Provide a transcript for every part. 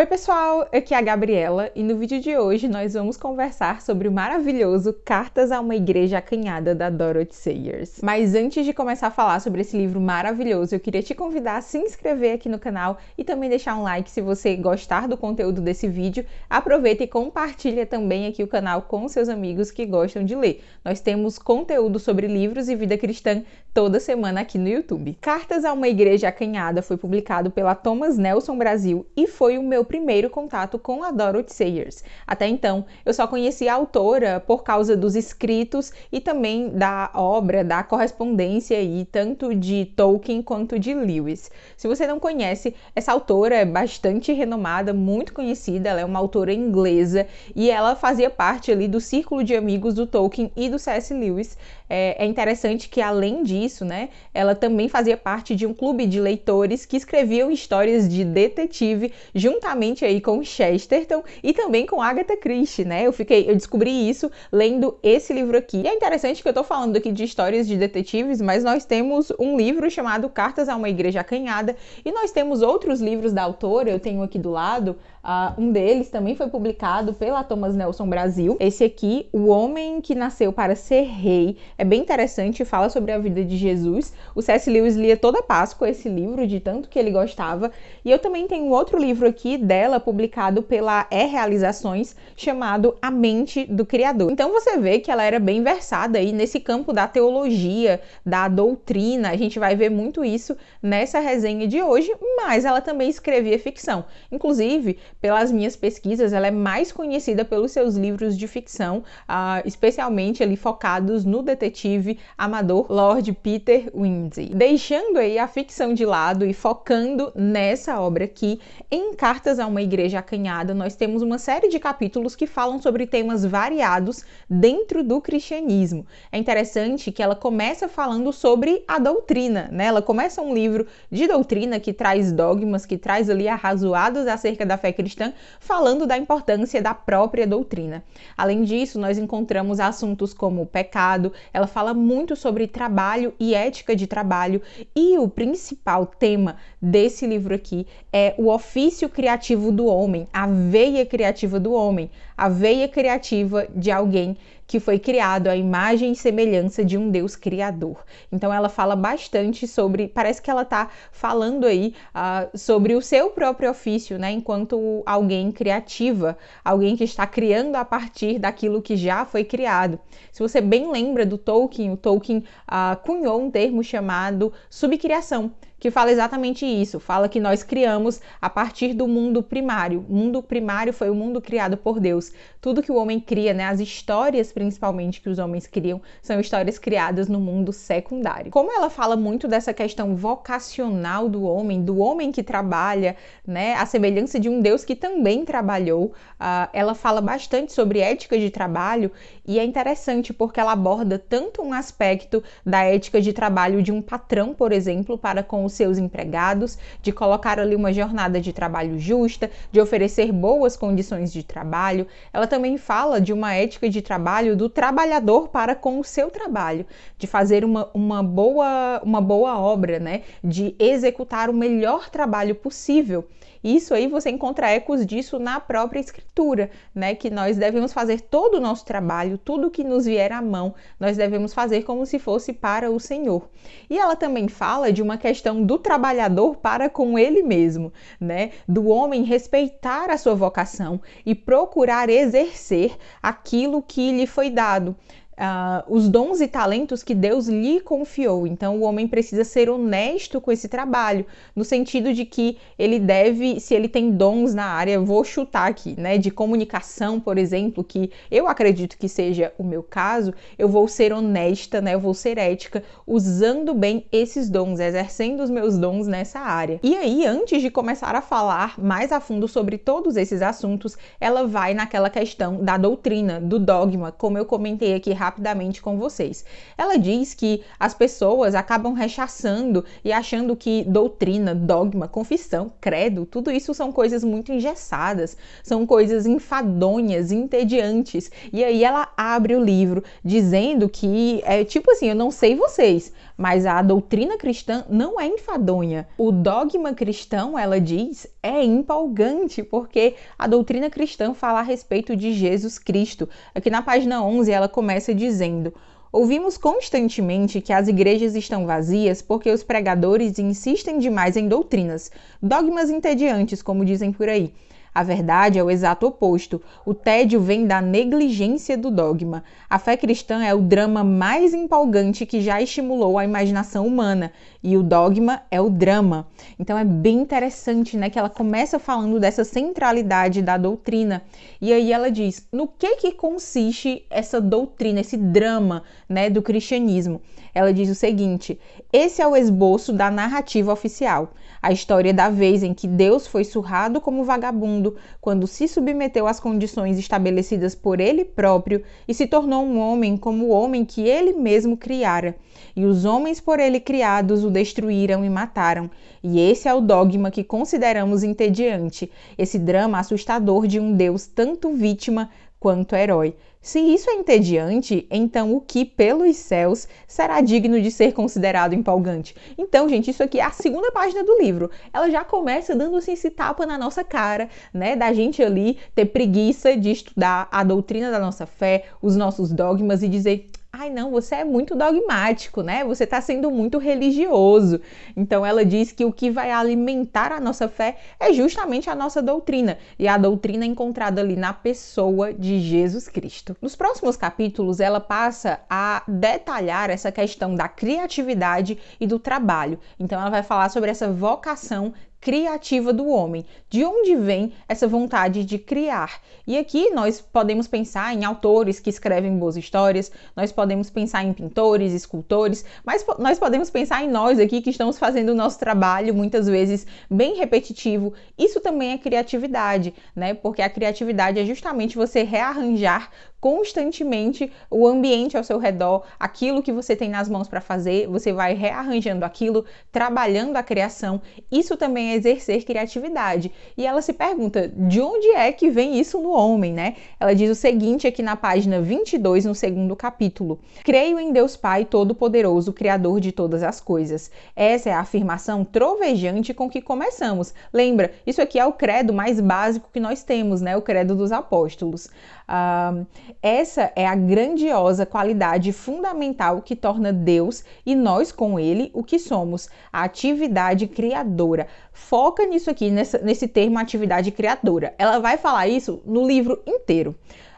Oi, pessoal! Aqui é a Gabriela e no vídeo de hoje nós vamos conversar sobre o maravilhoso Cartas a uma Igreja Acanhada da Dorothy Sayers. Mas antes de começar a falar sobre esse livro maravilhoso, eu queria te convidar a se inscrever aqui no canal e também deixar um like se você gostar do conteúdo desse vídeo. Aproveita e compartilha também aqui o canal com seus amigos que gostam de ler. Nós temos conteúdo sobre livros e vida cristã toda semana aqui no YouTube. Cartas a uma Igreja Acanhada foi publicado pela Thomas Nelson Brasil e foi o meu primeiro contato com a Dorothy Sayers. Até então, eu só conhecia a autora por causa dos escritos e também da obra, da correspondência aí, tanto de Tolkien quanto de Lewis. Se você não conhece, essa autora é bastante renomada, muito conhecida, ela é uma autora inglesa e ela fazia parte ali do círculo de amigos do Tolkien e do C.S. Lewis. É, é interessante que, além disso, né, ela também fazia parte de um clube de leitores que escreviam histórias de detetive juntamente aí com Chesterton e também com Agatha Christie, né? Eu fiquei, eu descobri isso lendo esse livro aqui. E é interessante que eu tô falando aqui de histórias de detetives, mas nós temos um livro chamado Cartas a uma Igreja Acanhada e nós temos outros livros da autora, eu tenho aqui do lado Uh, um deles também foi publicado pela Thomas Nelson Brasil. Esse aqui, O Homem que Nasceu para Ser Rei, é bem interessante, fala sobre a vida de Jesus. O C.S. Lewis lia toda a Páscoa esse livro, de tanto que ele gostava. E eu também tenho um outro livro aqui dela, publicado pela E-Realizações, chamado A Mente do Criador. Então você vê que ela era bem versada aí nesse campo da teologia, da doutrina. A gente vai ver muito isso nessa resenha de hoje, mas ela também escrevia ficção. Inclusive, pelas minhas pesquisas, ela é mais conhecida pelos seus livros de ficção, uh, especialmente ali focados no detetive amador Lord Peter Wimsey. Deixando aí a ficção de lado e focando nessa obra aqui, em Cartas a uma Igreja Acanhada, nós temos uma série de capítulos que falam sobre temas variados dentro do cristianismo. É interessante que ela começa falando sobre a doutrina, né? Ela começa um livro de doutrina que traz dogmas, que traz ali arrazoados acerca da fé cristã cristã, falando da importância da própria doutrina. Além disso, nós encontramos assuntos como pecado, ela fala muito sobre trabalho e ética de trabalho, e o principal tema desse livro aqui é o ofício criativo do homem, a veia criativa do homem, a veia criativa de alguém que foi criado à imagem e semelhança de um Deus criador. Então ela fala bastante sobre, parece que ela está falando aí uh, sobre o seu próprio ofício, né, enquanto alguém criativa, alguém que está criando a partir daquilo que já foi criado. Se você bem lembra do Tolkien, o Tolkien uh, cunhou um termo chamado subcriação que fala exatamente isso. Fala que nós criamos a partir do mundo primário. O mundo primário foi o mundo criado por Deus. Tudo que o homem cria, né, as histórias principalmente que os homens criam, são histórias criadas no mundo secundário. Como ela fala muito dessa questão vocacional do homem, do homem que trabalha, né, a semelhança de um Deus que também trabalhou, uh, ela fala bastante sobre ética de trabalho e é interessante porque ela aborda tanto um aspecto da ética de trabalho de um patrão, por exemplo, para com os seus empregados, de colocar ali uma jornada de trabalho justa, de oferecer boas condições de trabalho. Ela também fala de uma ética de trabalho do trabalhador para com o seu trabalho, de fazer uma, uma, boa, uma boa obra, né? De executar o melhor trabalho possível. Isso aí você encontra ecos disso na própria escritura, né? Que nós devemos fazer todo o nosso trabalho, tudo que nos vier à mão, nós devemos fazer como se fosse para o Senhor. E ela também fala de uma questão do trabalhador para com ele mesmo, né? Do homem respeitar a sua vocação e procurar exercer aquilo que lhe foi dado uh, os dons e talentos que Deus lhe confiou. Então, o homem precisa ser honesto com esse trabalho, no sentido de que ele deve, se ele tem dons na área, vou chutar aqui, né, de comunicação, por exemplo, que eu acredito que seja o meu caso, eu vou ser honesta, né, eu vou ser ética, usando bem esses dons, exercendo os meus dons nessa área. E aí, antes de começar a falar mais a fundo sobre todos esses assuntos, ela vai naquela questão da doutrina, do dogma, como eu comentei aqui rapidamente rapidamente com vocês. Ela diz que as pessoas acabam rechaçando e achando que doutrina, dogma, confissão, credo, tudo isso são coisas muito engessadas, são coisas enfadonhas, entediantes. E aí ela abre o livro dizendo que é tipo assim, eu não sei vocês, mas a doutrina cristã não é enfadonha. O dogma cristão, ela diz, é empolgante, porque a doutrina cristã fala a respeito de Jesus Cristo. Aqui na página 11 ela começa dizendo: Ouvimos constantemente que as igrejas estão vazias porque os pregadores insistem demais em doutrinas, dogmas entediantes, como dizem por aí. A verdade é o exato oposto. O tédio vem da negligência do dogma. A fé cristã é o drama mais empolgante que já estimulou a imaginação humana, e o dogma é o drama. Então é bem interessante, né, que ela começa falando dessa centralidade da doutrina. E aí ela diz: "No que que consiste essa doutrina, esse drama, né, do cristianismo?" Ela diz o seguinte: Esse é o esboço da narrativa oficial, a história da vez em que Deus foi surrado como vagabundo quando se submeteu às condições estabelecidas por ele próprio e se tornou um homem como o homem que ele mesmo criara. E os homens por ele criados o destruíram e mataram. E esse é o dogma que consideramos entediante, esse drama assustador de um Deus tanto vítima quanto herói. Se isso é entediante, então o que pelos céus será digno de ser considerado empolgante? Então, gente, isso aqui é a segunda página do livro. Ela já começa dando assim, esse tapa na nossa cara, né? Da gente ali ter preguiça de estudar a doutrina da nossa fé, os nossos dogmas e dizer: ai não, você é muito dogmático, né? Você está sendo muito religioso. Então ela diz que o que vai alimentar a nossa fé é justamente a nossa doutrina e a doutrina encontrada ali na pessoa de Jesus Cristo. Nos próximos capítulos ela passa a detalhar essa questão da criatividade e do trabalho. Então ela vai falar sobre essa vocação criativa do homem. De onde vem essa vontade de criar? E aqui nós podemos pensar em autores que escrevem boas histórias, nós podemos pensar em pintores, escultores, mas nós podemos pensar em nós aqui que estamos fazendo o nosso trabalho muitas vezes bem repetitivo. Isso também é criatividade, né? Porque a criatividade é justamente você rearranjar constantemente o ambiente ao seu redor, aquilo que você tem nas mãos para fazer, você vai rearranjando aquilo, trabalhando a criação. Isso também é exercer criatividade. E ela se pergunta: de onde é que vem isso no homem, né? Ela diz o seguinte aqui na página 22, no segundo capítulo: Creio em Deus Pai Todo-Poderoso, Criador de todas as coisas. Essa é a afirmação trovejante com que começamos. Lembra, isso aqui é o credo mais básico que nós temos, né? O credo dos apóstolos. uh... Essa é a grandiosa qualidade fundamental que torna Deus e nós com Ele o que somos, a atividade criadora. Foca nisso aqui, nessa, nesse termo atividade criadora. Ela vai falar isso no livro inteiro.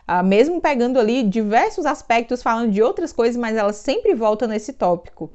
Ah, mesmo pegando ali diversos aspectos, falando de outras coisas, mas ela sempre volta nesse tópico.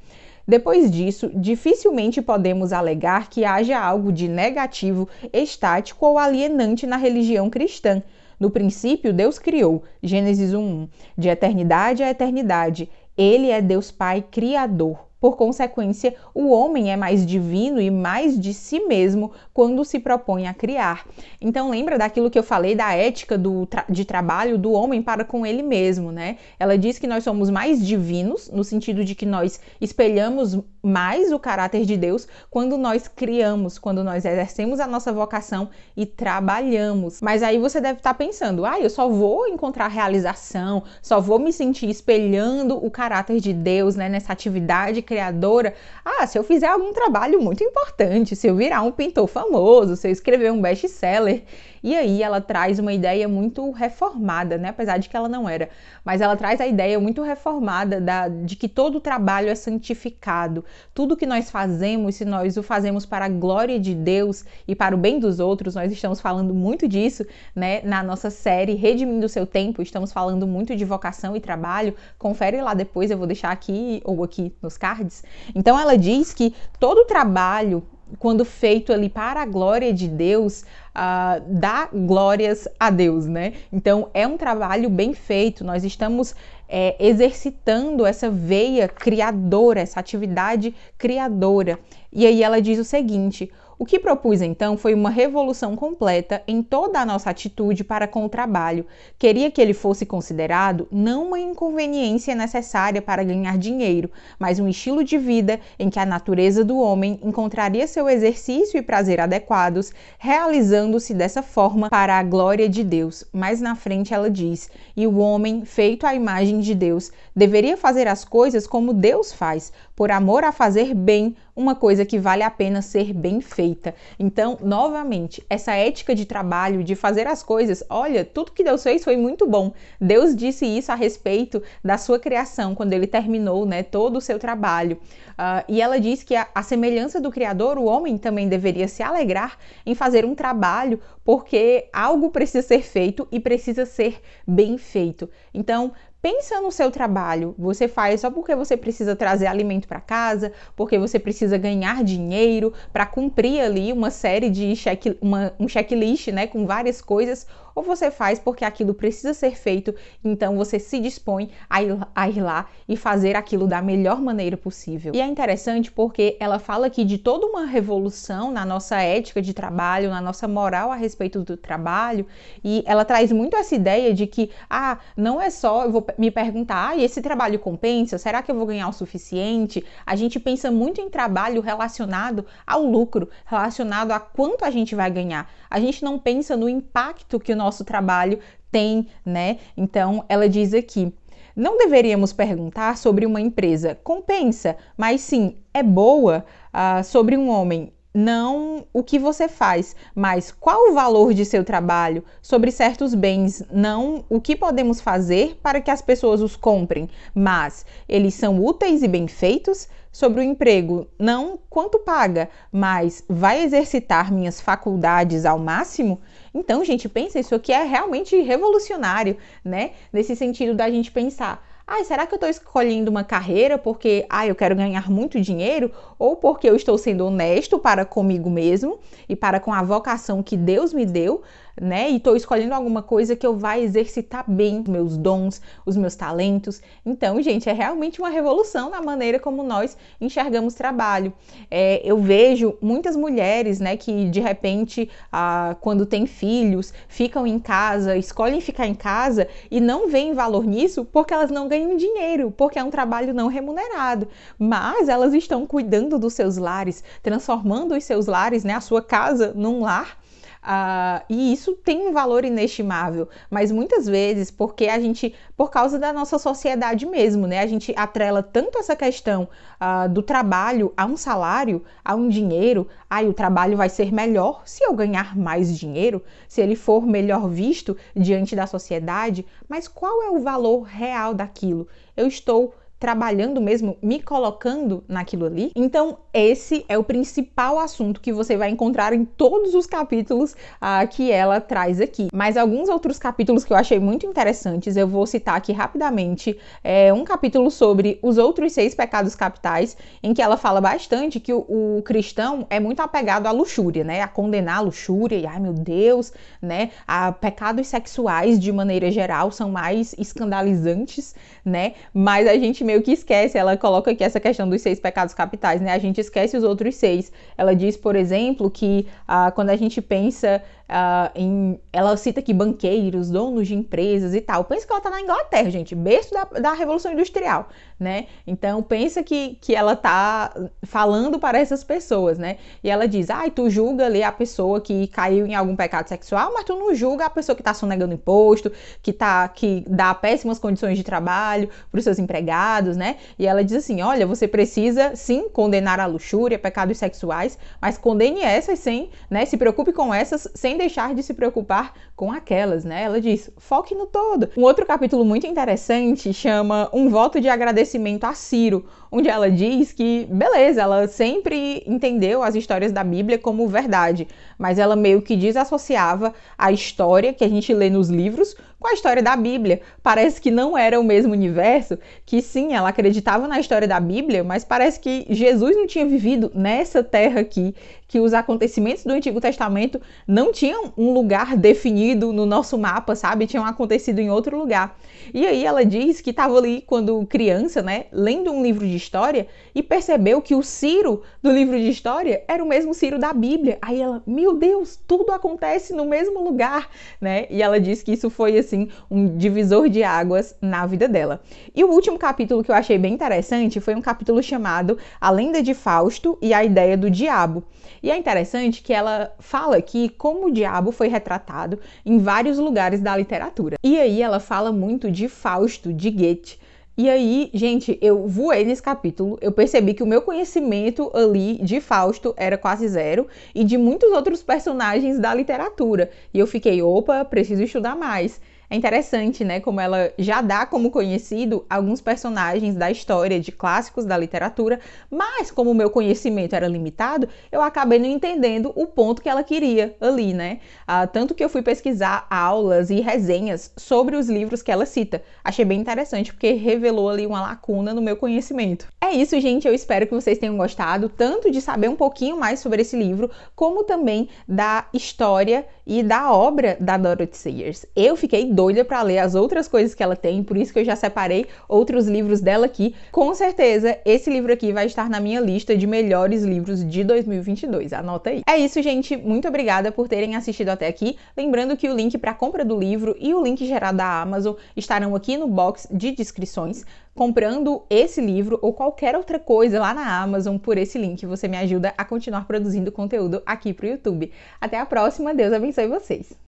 Depois disso, dificilmente podemos alegar que haja algo de negativo, estático ou alienante na religião cristã. No princípio, Deus criou, Gênesis 1:1, de eternidade a eternidade. Ele é Deus Pai Criador. Por consequência, o homem é mais divino e mais de si mesmo quando se propõe a criar. Então, lembra daquilo que eu falei da ética do tra de trabalho do homem para com ele mesmo, né? Ela diz que nós somos mais divinos, no sentido de que nós espelhamos mais o caráter de Deus quando nós criamos, quando nós exercemos a nossa vocação e trabalhamos. Mas aí você deve estar tá pensando, ah, eu só vou encontrar realização, só vou me sentir espelhando o caráter de Deus, né, nessa atividade criadora, ah, se eu fizer algum trabalho muito importante, se eu virar um pintor famoso, se eu escrever um best-seller, e aí ela traz uma ideia muito reformada, né? Apesar de que ela não era, mas ela traz a ideia muito reformada da, de que todo trabalho é santificado. Tudo que nós fazemos, se nós o fazemos para a glória de Deus e para o bem dos outros, nós estamos falando muito disso, né? Na nossa série Redimindo o Seu Tempo, estamos falando muito de vocação e trabalho. Confere lá depois, eu vou deixar aqui ou aqui nos cards tardes. Então ela diz que todo trabalho, quando feito ali para a glória de Deus, uh, dá glórias a Deus, né? Então é um trabalho bem feito, nós estamos é, exercitando essa veia criadora, essa atividade criadora. E aí ela diz o seguinte: o que propus então foi uma revolução completa em toda a nossa atitude para com o trabalho. Queria que ele fosse considerado não uma inconveniência necessária para ganhar dinheiro, mas um estilo de vida em que a natureza do homem encontraria seu exercício e prazer adequados, realizando-se dessa forma para a glória de Deus. Mais na frente ela diz: E o homem, feito à imagem de Deus, deveria fazer as coisas como Deus faz, por amor a fazer bem uma coisa que vale a pena ser bem feita. Então, novamente, essa ética de trabalho, de fazer as coisas, olha, tudo que Deus fez foi muito bom. Deus disse isso a respeito da sua criação, quando ele terminou né, todo o seu trabalho. Uh, e ela diz que a, a semelhança do Criador, o homem também deveria se alegrar em fazer um trabalho, porque algo precisa ser feito e precisa ser bem feito. Então, pensa no seu trabalho. Você faz só porque você precisa trazer alimento para casa, porque você precisa ganhar dinheiro para cumprir ali uma série de check, uma, um checklist, né, com várias coisas ou você faz porque aquilo precisa ser feito, então você se dispõe a ir, a ir lá e fazer aquilo da melhor maneira possível. E é interessante porque ela fala aqui de toda uma revolução na nossa ética de trabalho, na nossa moral a respeito do trabalho, e ela traz muito essa ideia de que, ah, não é só eu vou me perguntar, ah, esse trabalho compensa? Será que eu vou ganhar o suficiente? A gente pensa muito em trabalho relacionado ao lucro, relacionado a quanto a gente vai ganhar. A gente não pensa no impacto que o nosso nosso trabalho tem, né? Então ela diz aqui: não deveríamos perguntar sobre uma empresa compensa, mas sim é boa ah, sobre um homem. Não o que você faz, mas qual o valor de seu trabalho sobre certos bens, não o que podemos fazer para que as pessoas os comprem, mas eles são úteis e bem feitos, sobre o emprego, não quanto paga, mas vai exercitar minhas faculdades ao máximo? Então, gente, pensa, isso aqui é realmente revolucionário, né? Nesse sentido da gente pensar, ah, será que eu estou escolhendo uma carreira porque ah, eu quero ganhar muito dinheiro ou porque eu estou sendo honesto para comigo mesmo e para com a vocação que Deus me deu, né? E estou escolhendo alguma coisa que eu vá exercitar bem meus dons, os meus talentos. Então, gente, é realmente uma revolução na maneira como nós enxergamos trabalho. É, eu vejo muitas mulheres, né, que de repente, ah, quando têm filhos, ficam em casa, escolhem ficar em casa e não veem valor nisso porque elas não ganham dinheiro, porque é um trabalho não remunerado. Mas elas estão cuidando dos seus lares, transformando os seus lares, né, a sua casa, num lar Uh, e isso tem um valor inestimável, mas muitas vezes porque a gente, por causa da nossa sociedade mesmo, né, a gente atrela tanto essa questão uh, do trabalho a um salário, a um dinheiro, aí o trabalho vai ser melhor se eu ganhar mais dinheiro, se ele for melhor visto diante da sociedade, mas qual é o valor real daquilo? Eu estou trabalhando mesmo, me colocando naquilo ali. Então, esse é o principal assunto que você vai encontrar em todos os capítulos uh, que ela traz aqui. Mas alguns outros capítulos que eu achei muito interessantes, eu vou citar aqui rapidamente. É um capítulo sobre os outros seis pecados capitais, em que ela fala bastante que o, o cristão é muito apegado à luxúria, né? A condenar a luxúria, e ai meu Deus, né? A pecados sexuais de maneira geral são mais escandalizantes, né? Mas a gente meio que esquece, ela coloca aqui essa questão dos seis pecados capitais, né? A gente esquece os outros seis. Ela diz, por exemplo, que ah, quando a gente pensa ah, em. Ela cita aqui banqueiros, donos de empresas e tal. Pensa que ela tá na Inglaterra, gente, berço da, da Revolução Industrial, né? Então pensa que, que ela tá falando para essas pessoas, né? E ela diz, ai, ah, tu julga ali a pessoa que caiu em algum pecado sexual, mas tu não julga a pessoa que tá sonegando imposto, que tá que dá péssimas condições de trabalho para os seus empregados pecados, né? E ela diz assim: olha, você precisa sim condenar a luxúria, pecados sexuais, mas condene essas sem, né? Se preocupe com essas sem deixar de se preocupar com aquelas, né? Ela diz: foque no todo. Um outro capítulo muito interessante chama Um voto de agradecimento a Ciro onde ela diz que, beleza, ela sempre entendeu as histórias da Bíblia como verdade, mas ela meio que desassociava a história que a gente lê nos livros com a história da Bíblia. Parece que não era o mesmo universo, que sim, ela acreditava na história da Bíblia, mas parece que Jesus não tinha vivido nessa terra aqui, que os acontecimentos do Antigo Testamento não tinham um lugar definido no nosso mapa, sabe? Tinham acontecido em outro lugar. E aí ela diz que estava ali quando criança, né, lendo um livro de história e percebeu que o Ciro do livro de história era o mesmo Ciro da Bíblia. Aí ela, meu Deus, tudo acontece no mesmo lugar, né? E ela diz que isso foi assim um divisor de águas na vida dela. E o último capítulo que eu achei bem interessante foi um capítulo chamado A Lenda de Fausto e a Ideia do Diabo. E é interessante que ela fala que como o diabo foi retratado em vários lugares da literatura. E aí ela fala muito de de Fausto, de Goethe. E aí, gente, eu voei nesse capítulo. Eu percebi que o meu conhecimento ali de Fausto era quase zero e de muitos outros personagens da literatura. E eu fiquei, opa, preciso estudar mais. É interessante, né, como ela já dá como conhecido alguns personagens da história, de clássicos da literatura, mas como o meu conhecimento era limitado, eu acabei não entendendo o ponto que ela queria ali, né? Ah, tanto que eu fui pesquisar aulas e resenhas sobre os livros que ela cita. Achei bem interessante, porque revelou ali uma lacuna no meu conhecimento. É isso, gente. Eu espero que vocês tenham gostado, tanto de saber um pouquinho mais sobre esse livro, como também da história e da obra da Dorothy Sayers. Eu fiquei doida para ler as outras coisas que ela tem, por isso que eu já separei outros livros dela aqui. Com certeza, esse livro aqui vai estar na minha lista de melhores livros de 2022. Anota aí. É isso, gente. Muito obrigada por terem assistido até aqui. Lembrando que o link para compra do livro e o link geral da Amazon estarão aqui no box de descrições. Comprando esse livro ou qualquer outra coisa lá na Amazon por esse link, você me ajuda a continuar produzindo conteúdo aqui pro YouTube. Até a próxima, Deus abençoe vocês.